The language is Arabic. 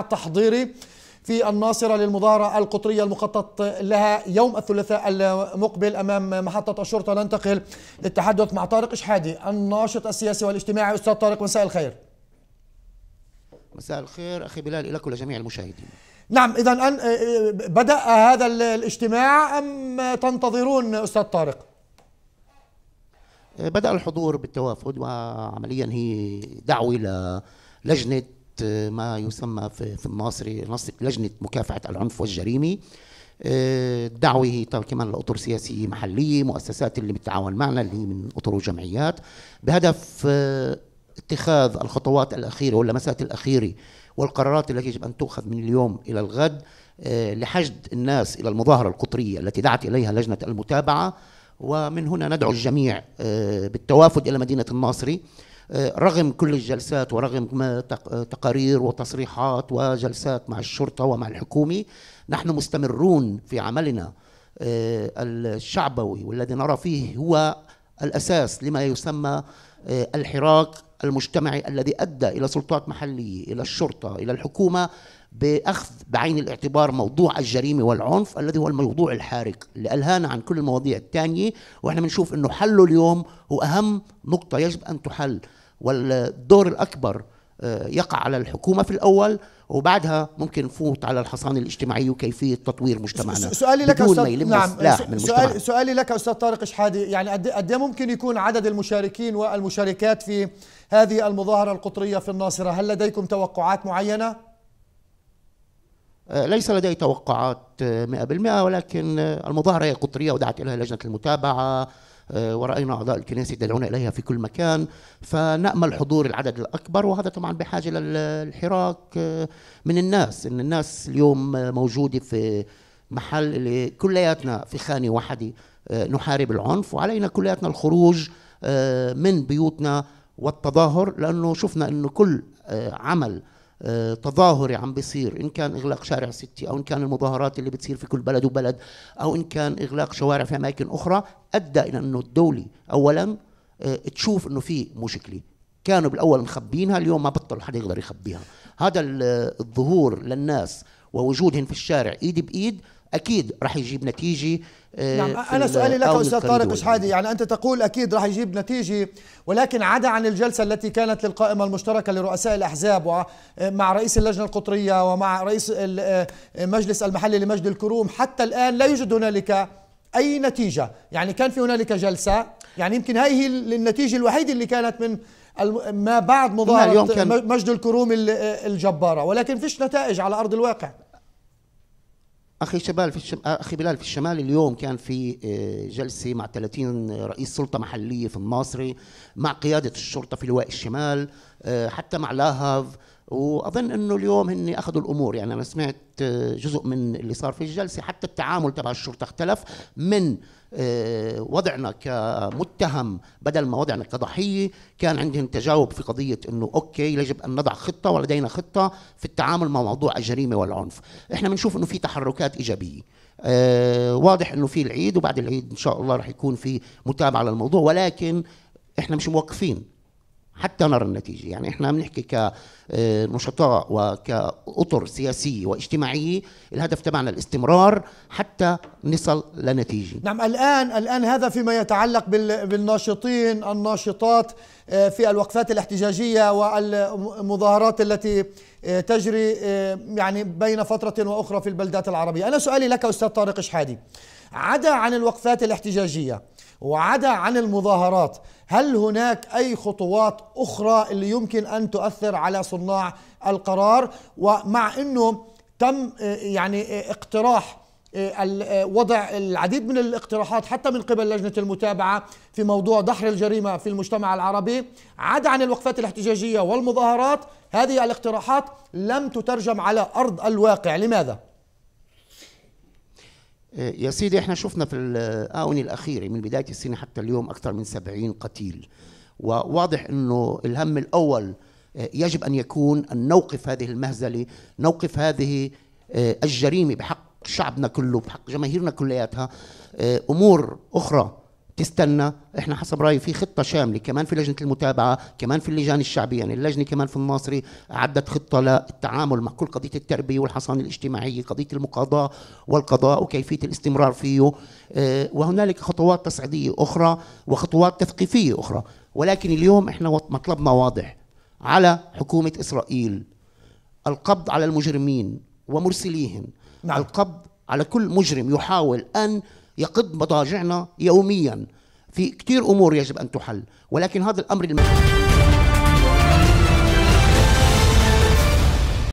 تحضيري في الناصرة للمظاهرة القطرية المخطط لها يوم الثلاثاء المقبل أمام محطة الشرطة ننتقل للتحدث مع طارق إشحادي الناشط السياسي والاجتماعي أستاذ طارق مساء الخير مساء الخير أخي بلال لك ولجميع المشاهدين نعم إذا آه، آه، بدأ هذا الاجتماع أم تنتظرون أستاذ طارق؟ آه، بدأ الحضور بالتوافد وعمليا هي دعوة للجنة لجنة آه، ما يسمى في المصري لجنه مكافحه العنف والجريمه الدعوة آه، طبعا كمان لاطر سياسيه محليه مؤسسات اللي بتتعاون معنا اللي هي من اطر وجمعيات بهدف آه، اتخاذ الخطوات الاخيره واللمسات الاخيره والقرارات التي يجب ان تؤخذ من اليوم الى الغد لحشد الناس الى المظاهره القطريه التي دعت اليها لجنه المتابعه ومن هنا ندعو الجميع بالتوافد الى مدينه الناصري آه، رغم كل الجلسات ورغم آه، تقارير وتصريحات وجلسات مع الشرطة ومع الحكومة نحن مستمرون في عملنا آه، الشعبوي والذي نرى فيه هو الأساس لما يسمى الحراك المجتمعي الذي ادى الى سلطات محليه الى الشرطه الى الحكومه باخذ بعين الاعتبار موضوع الجريمه والعنف الذي هو الموضوع الحارق اللي الهانا عن كل المواضيع الثانيه واحنا بنشوف انه حله اليوم هو اهم نقطه يجب ان تحل والدور الاكبر آه، يقع على الحكومه في الاول وبعدها ممكن نفوت على الحصانه الاجتماعيه وكيفيه تطوير مجتمعنا سؤالي لك استاذ نعم من سؤالي, سؤالي لك استاذ طارق اشحادي يعني قد إيه ممكن يكون عدد المشاركين والمشاركات في هذه المظاهره القطريه في الناصره هل لديكم توقعات معينه آه، ليس لدي توقعات 100% آه، ولكن آه، المظاهرة هي قطرية ودعت إليها لجنة المتابعة ورأينا أعضاء الكنيسة يدعون إليها في كل مكان فنأمل حضور العدد الأكبر وهذا طبعا بحاجة للحراك من الناس إن الناس اليوم موجودة في محل اللي كلياتنا في خانة واحدة نحارب العنف وعلينا كلياتنا الخروج من بيوتنا والتظاهر لأنه شفنا أنه كل عمل آه، تظاهري عم بيصير ان كان اغلاق شارع ستي او ان كان المظاهرات اللي بتصير في كل بلد وبلد او ان كان اغلاق شوارع في اماكن اخرى ادى الى انه الدوله اولا آه، تشوف انه في مشكله كانوا بالاول مخبينها اليوم ما بطل حدا يقدر يخبيها هذا الظهور للناس ووجودهم في الشارع ايد بايد اكيد راح يجيب نتيجه آه، نعم انا سؤالي لك استاذ طارق اشحادي يعني انت تقول اكيد راح يجيب نتيجه ولكن عدا عن الجلسه التي كانت للقائمه المشتركه لرؤساء الاحزاب ومع آه، رئيس اللجنه القطريه ومع رئيس المجلس آه، المحلي لمجد الكروم حتى الان لا يوجد هنالك اي نتيجه يعني كان في هنالك جلسه يعني يمكن هي النتيجه الوحيده اللي كانت من ما بعد مظاهره مجد الكروم الجباره ولكن فيش نتائج على ارض الواقع اخي شبال في الشم... اخي بلال في الشمال اليوم كان في آه، جلسه مع 30 رئيس سلطه محليه في الناصري مع قياده الشرطه في لواء الشمال آه، حتى مع لاهاف واظن انه اليوم هن اخذوا الامور يعني انا سمعت آه، جزء من اللي صار في الجلسه حتى التعامل تبع الشرطه اختلف من آه، وضعنا كمتهم بدل ما وضعنا كضحيه كان عندهم تجاوب في قضيه انه اوكي يجب ان نضع خطه ولدينا خطه في التعامل مع موضوع الجريمه والعنف احنا بنشوف انه في تحركات ايجابيه آه واضح انه في العيد وبعد العيد ان شاء الله رح يكون في متابعه للموضوع ولكن احنا مش موقفين حتى نرى النتيجه يعني احنا بنحكي كنشطاء آه، وكاطر سياسيه واجتماعيه الهدف تبعنا الاستمرار حتى نصل لنتيجه نعم الان الان هذا فيما يتعلق بالناشطين الناشطات آه، في الوقفات الاحتجاجيه والمظاهرات التي آه، تجري يعني بين فتره واخرى في البلدات العربيه انا سؤالي لك استاذ طارق شحادي عدا عن الوقفات الاحتجاجيه وعدا عن المظاهرات هل هناك أي خطوات أخرى اللي يمكن أن تؤثر على صناع القرار ومع أنه تم آه، يعني آه، اقتراح آه، وضع العديد من الاقتراحات حتى من قبل لجنة المتابعة في موضوع دحر الجريمة في المجتمع العربي عدا عن الوقفات الاحتجاجية والمظاهرات هذه الاقتراحات لم تترجم على أرض الواقع لماذا؟ إيه، يا سيدي احنا شفنا في الآونة الأخيرة من بداية السنة حتى اليوم أكثر من 70 قتيل وواضح أنه الهم الأول إيه، يجب أن يكون أن نوقف هذه المهزلة نوقف هذه إيه، الجريمة بحق شعبنا كله بحق جماهيرنا كلياتها أمور أخرى تستنى احنا حسب رايي في خطه شامله كمان في لجنه المتابعه كمان في اللجان الشعبيه يعني اللجنه كمان في المصري عدت خطه للتعامل مع كل قضيه التربيه والحصانه الاجتماعيه قضيه المقاضاه والقضاء وكيفيه الاستمرار فيه آه، وهنالك خطوات تصعيديه اخرى وخطوات تثقيفيه اخرى ولكن اليوم احنا مطلبنا واضح على حكومه اسرائيل القبض على المجرمين ومرسليهم نعم. القبض على كل مجرم يحاول ان يقض مضاجعنا يوميا في كثير امور يجب ان تحل ولكن هذا الامر المحل